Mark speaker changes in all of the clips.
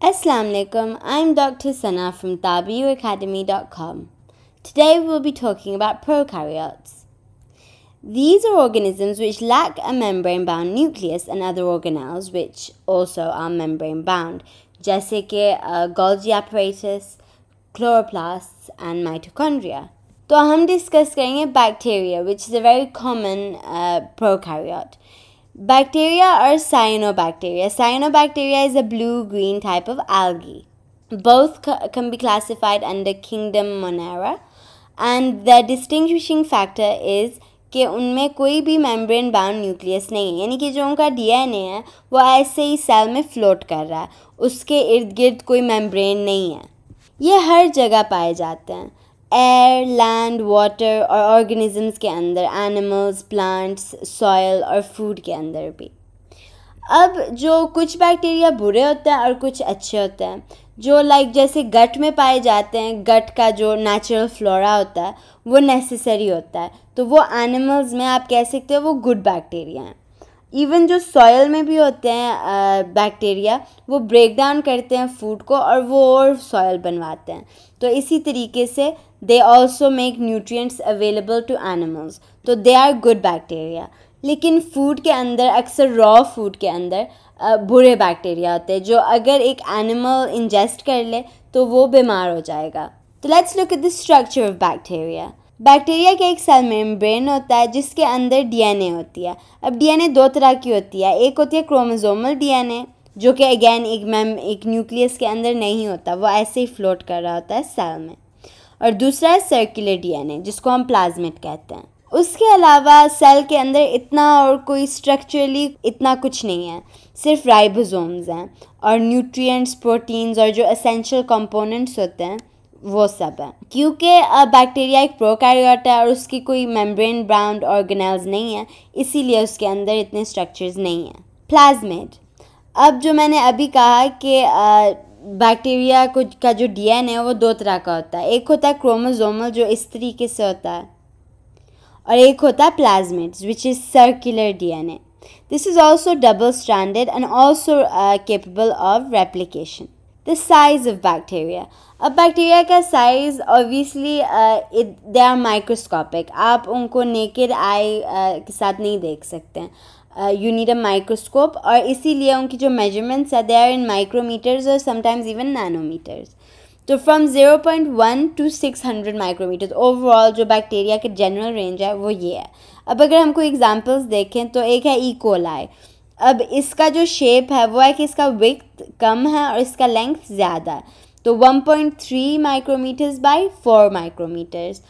Speaker 1: Assalamu alaikum, I'm Dr. Sana from TabiuAcademy.com. Today we will be talking about prokaryotes. These are organisms which lack a membrane bound nucleus and other organelles which also are membrane bound, just uh, like Golgi apparatus, chloroplasts, and mitochondria. तो हम discuss करेंगे bacteria which is a very common prokaryote bacteria और cyano cyanobacteria is a blue green type of algae both can be classified under kingdom Monera and the distinguishing factor is कि उनमें कोई भी membrane bound nucleus नहीं है यानी कि जो उनका डीएनए है वो ऐसे ही सेल में फ्लोट कर रहा है उसके इर्द गिर्द कोई मेम्ब्रेन नहीं है ये हर जगह पाए जाते हैं एयर लैंड वाटर और ऑर्गेनिजम्स के अंदर एनिमल्स प्लांट्स सॉयल और फूड के अंदर भी अब जो कुछ बैक्टीरिया बुरे होते हैं और कुछ अच्छे होते हैं जो लाइक जैसे गट में पाए जाते हैं गट का जो नेचुरल फ्लोरा होता है वो नेसेसरी होता है तो वो एनिमल्स में आप कह सकते हो वो गुड बैक्टीरिया हैं इवन जो सॉयल में भी होते हैं बैक्टीरिया वो ब्रेक डाउन करते हैं फूड को और वो और सॉयल बनवाते हैं तो इसी तरीके से they also make nutrients available to animals तो दे आर गुड बैक्टीरिया लेकिन फूड के अंदर अक्सर रॉ फूड के अंदर बुरे बैक्टीरिया होते हैं जो अगर एक एनिमल इंजेस्ट कर ले तो वो बीमार हो जाएगा तो let's look at the structure of bacteria bacteria के एक सेल मेम्ब्रेन होता है जिसके अंदर डीएनए होती है अब डीएनए दो तरह की होती है एक होती है क्रोमोजोमल डीएनए जो कि अगेन एक मैम एक न्यूक्लियस के अंदर नहीं होता वो ऐसे ही फ्लोट कर रहा होता है सेल में और दूसरा है सर्कुलर डीएनए जिसको हम प्लाज्मेट कहते हैं उसके अलावा सेल के अंदर इतना और कोई स्ट्रक्चरली इतना कुछ नहीं है सिर्फ राइबोसोम्स हैं और न्यूट्रिएंट्स प्रोटीन्स और जो असेंशियल कंपोनेंट्स होते हैं वो सब है क्योंकि बैक्टीरिया एक प्रोकैरियोट है और उसकी कोई मेम्ब्रेन ब्राउंड ऑर्गेनाइज नहीं है इसीलिए उसके अंदर इतने स्ट्रक्चर्स नहीं हैं प्लाज्मेड अब जो मैंने अभी कहा कि बैक्टीरिया को का जो डीएनए है वो दो तरह का होता है एक होता है क्रोमोजोमल जो इस तरीके से होता है और एक होता है plasmid which is circular DNA this is also double stranded and also capable of replication the size of bacteria. अब बैक्टीरिया का size obviously they are microscopic आप उनको नेकेड आई uh, के साथ नहीं देख सकते हैं यू नीड अ माइक्रोस्कोप और इसीलिए उनकी जो मेजरमेंट्स है दे आर इन माइक्रोमीटर्स और समटाइम्स इवन नैनोमीटर्स तो from zero point one to six hundred micrometers overall जो बैक्टीरिया के जनरल रेंज है वो ये है अब अगर हमको एग्जाम्पल्स देखें तो एक है ई e. कोलाई अब इसका जो शेप है वो है कि इसका विथ कम है और इसका लेंथ ज़्यादा है तो 1.3 point three micrometers by four micrometers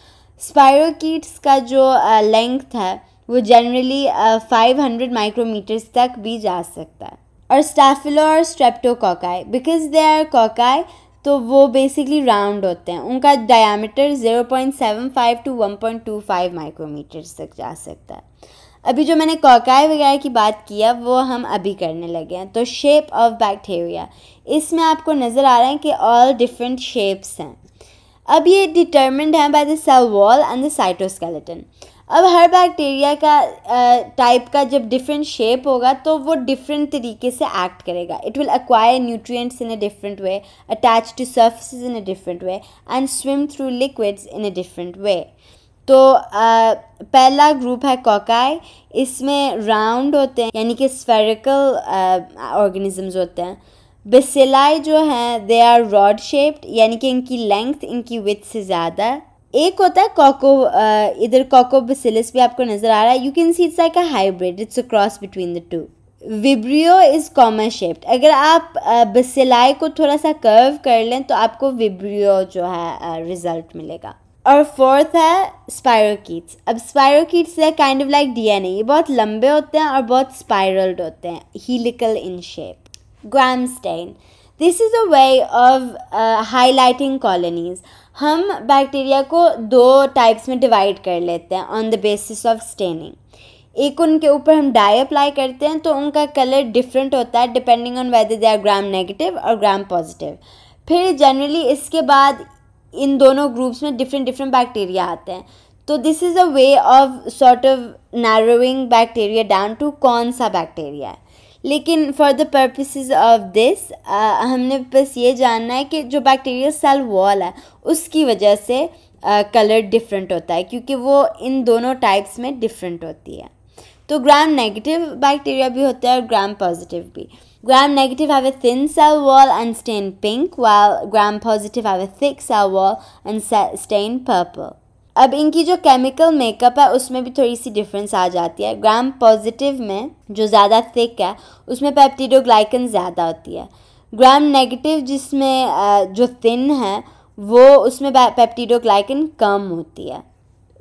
Speaker 1: spirochetes का जो लेंथ है वो जनरली फाइव हंड्रेड माइक्रोमीटर्स तक भी जा सकता है और स्टाफिलो और स्ट्रेप्टोकॉकाई बिकॉज दे आर कॉकाई तो वो बेसिकली राउंड होते हैं उनका डायामीटर 0.75 टू 1.25 माइक्रोमीटर्स तक जा सकता है अभी जो मैंने कॉकाई वगैरह की बात किया वो हम अभी करने लगे हैं तो शेप ऑफ बैक्टीरिया इसमें आपको नज़र आ रहा है कि ऑल डिफरेंट शेप्स हैं अब ये डिटर्मेंड है by the cell wall and the cytoskeleton अब हर बैक्टीरिया का टाइप uh, का जब डिफरेंट शेप होगा तो वो डिफरेंट तरीके से एक्ट करेगा it will acquire nutrients in a different way attach to surface in a different way and swim through liquids in a different way तो आ, पहला ग्रुप है कॉकाई इसमें राउंड होते हैं यानी कि स्फेरिकल ऑर्गेनिजम्स होते हैं बेसिलाई जो हैं दे आर रॉड शेप्ड यानी कि इनकी लेंथ इनकी विथ से ज़्यादा एक होता है कॉको इधर कॉको बेसिलिस भी आपको नज़र आ रहा है you can see it's like a hybrid it's a cross between the two vibrio is comma shaped अगर आप बेसिलाई को थोड़ा सा कर्व कर लें तो आपको विब्रियो जो है रिज़ल्ट मिलेगा और फोर्थ है स्पायरोकीट्स अब स्पायरोकीट्स है काइंड ऑफ लाइक डीएनए ये बहुत लंबे होते हैं और बहुत स्पायरल्ड होते हैं helical in shape gram stain this is a way of highlighting colonies हम बैक्टीरिया को दो टाइप्स में डिवाइड कर लेते हैं on the basis of staining एक उनके ऊपर हम डाई अप्लाई करते हैं तो उनका कलर डिफरेंट होता है depending on whether they are gram negative और ग्राम पॉजिटिव फिर जनरली इसके बाद इन दोनों ग्रुप्स में डिफरेंट डिफरेंट बैक्टीरिया आते हैं तो this is a way of sort of narrowing bacteria down to कौन सा बैक्टीरिया है लेकिन for the purposes of this हमने बस ये जानना है कि जो बैक्टीरिया सेल वॉल है उसकी वजह से कलर uh, डिफरेंट होता है क्योंकि वो इन दोनों टाइप्स में डिफरेंट होती है तो ग्राम नेगेटिव बैक्टीरिया भी होता है और ग्राम पॉजिटिव भी Gram negative have a thin cell wall and stain pink, while gram positive have a thick cell wall and stain purple. अब इनकी जो केमिकल मेकअप है उसमें भी थोड़ी सी डिफरेंस आ जाती है ग्राम पॉजिटिव में जो ज़्यादा थिक है उसमें पेप्टिडोग्लाइकन ज़्यादा होती है ग्राम नेगेटिव जिसमें जो थिन है वो उसमें पेप्टिडोग्लाइकन कम होती है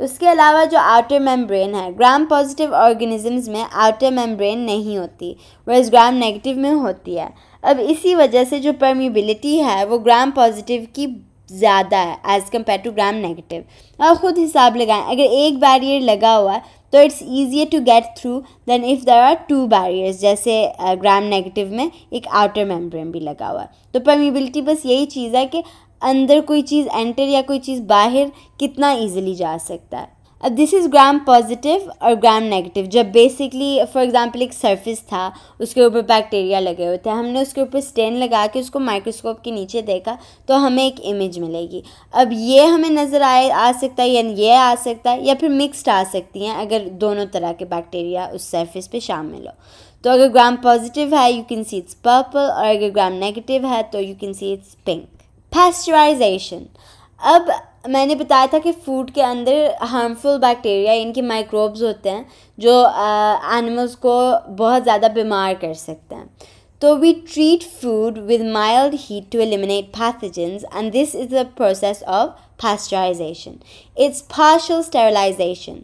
Speaker 1: उसके अलावा जो आउटर मेम्ब्रेन है ग्राम पॉजिटिव ऑर्गेनिजम्स में आउटर मेम्ब्रेन नहीं होती वह ग्राम नेगेटिव में होती है अब इसी वजह से जो परमिबिलिटी है वो ग्राम पॉजिटिव की ज़्यादा है as compare to gram negative और ख़ुद हिसाब लगाएं अगर एक बैरियर लगा हुआ है तो it's easier to get through than if there are two barriers जैसे ग्राम नेगेटिव में एक आउटर मेम्ब्रेन भी लगा हुआ है तो परमिबिलिटी बस यही चीज़ है कि अंदर कोई चीज़ एंटर या कोई चीज़ बाहर कितना ईजिली जा सकता है अब दिस इज़ ग्राम पॉजिटिव और ग्राम नेगेटिव जब बेसिकली फॉर एग्जांपल एक सरफेस था उसके ऊपर बैक्टीरिया लगे हुए थे हमने उसके ऊपर स्टेन लगा के उसको माइक्रोस्कोप के नीचे देखा तो हमें एक इमेज मिलेगी अब ये हमें नज़र आए आ सकता है या ये आ सकता है या फिर मिक्सड आ सकती हैं अगर दोनों तरह के बैक्टीरिया उस सर्फिस पर शामिल हो तो अगर ग्राम पॉजिटिव है you can see it's purple और अगर ग्राम नेगेटिव है तो you can see it's pink pasteurization अब मैंने बताया था कि फूड के अंदर हार्मफुल बैक्टीरिया इनके माइक्रोब्स होते हैं जो एनिमल्स को बहुत ज़्यादा बीमार कर सकते हैं तो we treat food with mild heat to eliminate pathogens and this is the process of pasteurization. It's partial sterilization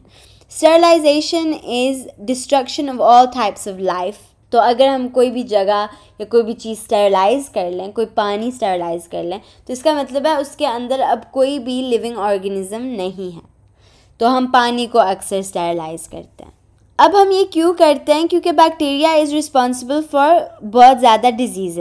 Speaker 1: sterilization is destruction of all types of life तो अगर हम कोई भी जगह या कोई भी चीज़ स्टेरलाइज कर लें कोई पानी स्टेरलाइज कर लें तो इसका मतलब है उसके अंदर अब कोई भी लिविंग ऑर्गेनिज़म नहीं है तो हम पानी को अक्सर स्टेरलाइज करते हैं अब हम ये क्यों करते हैं क्योंकि बैक्टीरिया इज़ रिस्पॉन्सिबल फॉर बहुत ज़्यादा डिजीज़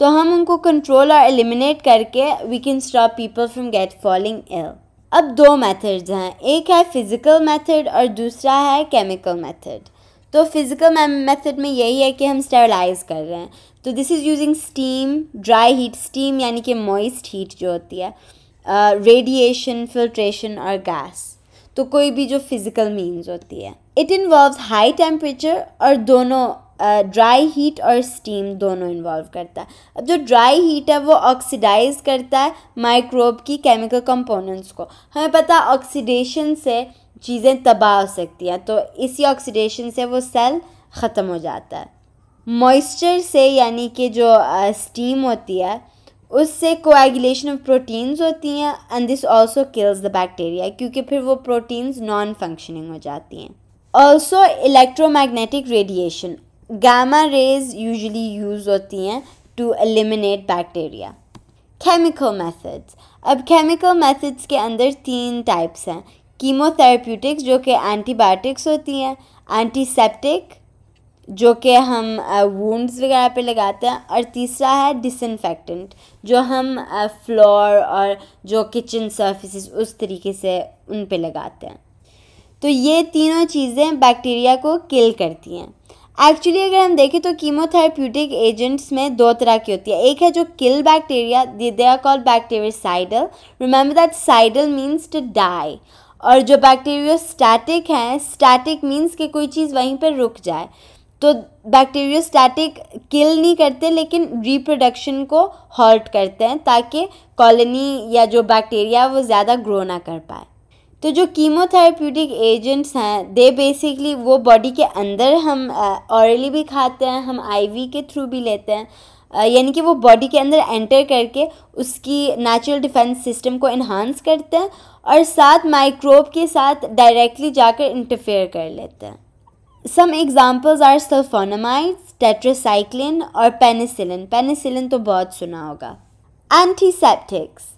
Speaker 1: तो हम उनको कंट्रोल और एलिमिनेट करके we can stop people from get falling ill अब दो मेथड्स हैं एक है फिज़िकल मेथड और दूसरा है केमिकल मेथड तो फिज़िकल मेथड में यही है कि हम स्टेरलाइज कर रहे हैं तो this is using steam dry heat steam यानी कि मॉइस्ट हीट जो होती है रेडिएशन फिल्ट्रेशन और गैस तो कोई भी जो फिज़िकल मीन्स होती है इट इन्वॉल्व हाई टेम्परेचर और दोनों ड्राई uh, हीट और स्टीम दोनों इन्वॉल्व करता है अब जो ड्राई हीट है वो ऑक्सीडाइज करता है माइक्रोब की केमिकल कंपोनेंट्स को हमें पता ऑक्सीडेशन से चीज़ें तबाह हो सकती हैं तो इसी ऑक्सीडेशन से वो सेल ख़त्म हो जाता है मॉइस्चर से यानी कि जो स्टीम होती है उससे कोएगुलेशन ऑफ प्रोटीन्स होती हैं and this also kills the bacteria क्योंकि फिर वो प्रोटीन्स नॉन फंक्शनिंग हो जाती हैं also electromagnetic radiation gamma rays usually use होती हैं to eliminate bacteria chemical methods अब केमिकल मेथड्स के अंदर तीन टाइप्स हैं कीमोथेरेप्यूटिक्स जो कि एंटीबायोटिक्स होती हैं एंटीसेप्टिक जो कि हम वुंड्स वगैरह पे लगाते हैं और तीसरा है डिसनफेक्टेंट जो हम फ्लोर और जो किचन सर्फिसेस उस तरीके से उन पे लगाते हैं तो ये तीनों चीज़ें बैक्टीरिया को किल करती हैं एक्चुअली अगर हम देखें तो कीमोथेरेप्यूटिक एजेंट्स में दो तरह की होती है एक है जो kill bacteria they are called bactericidal remember that cidal means to die और जो बैक्टीरियो स्टैटिक हैं स्टैटिक मीन्स कि कोई चीज़ वहीं पर रुक जाए तो बैक्टीरियो स्टैटिक किल नहीं करते लेकिन रिप्रोडक्शन को हॉल्ट करते हैं ताकि कॉलोनी या जो बैक्टीरिया वो ज़्यादा ग्रो ना कर पाए तो जो कीमोथेरेप्यूटिक एजेंट्स हैं दे बेसिकली वो बॉडी के अंदर हम ऑरली भी खाते हैं हम आईवी के थ्रू भी लेते हैं यानी कि वो बॉडी के अंदर एंटर करके उसकी नेचुरल डिफेंस सिस्टम को इन्हांस करते हैं और साथ माइक्रोब के साथ डायरेक्टली जाकर इंटरफेयर कर लेते हैं some examples are sulphonamides tetracycline और पेनिसिलिन पेनिसिलिन तो बहुत सुना होगा एंटीसेप्टिक्स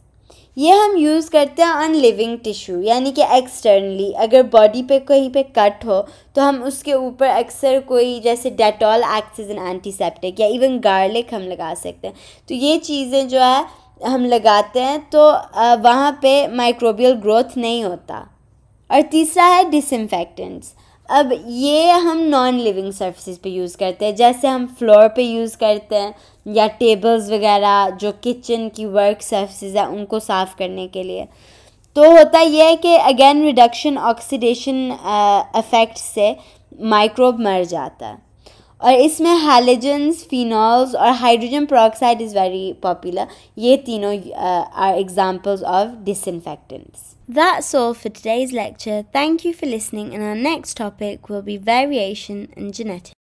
Speaker 1: ये हम यूज़ करते हैं ऑन लिविंग टिश्यू यानी कि एक्सटर्नली अगर बॉडी पे कहीं पे कट हो तो हम उसके ऊपर अक्सर कोई जैसे डेटॉल एक्सीजन एंटीसेप्टिक या इवन गार्लिक हम लगा सकते हैं तो ये चीज़ें जो है हम लगाते हैं तो वहाँ पे माइक्रोबियल ग्रोथ नहीं होता और तीसरा है डिसइंफेक्टेंट्स अब ये हम नॉन लिविंग सर्विस पे यूज़ करते हैं जैसे हम फ्लोर पे यूज़ करते हैं या टेबल्स वगैरह जो किचन की वर्क सर्विसेज है उनको साफ़ करने के लिए तो होता यह है कि अगेन रिडक्शन ऑक्सीडेशन अफेक्ट से माइक्रोब मर जाता है और इसमें हेलोजेंस फिनॉल्स और hydrogen peroxide is very popular ये तीनों are examples of disinfectants That's all for today's lecture. Thank you for listening, and our next topic will be variation and genetics.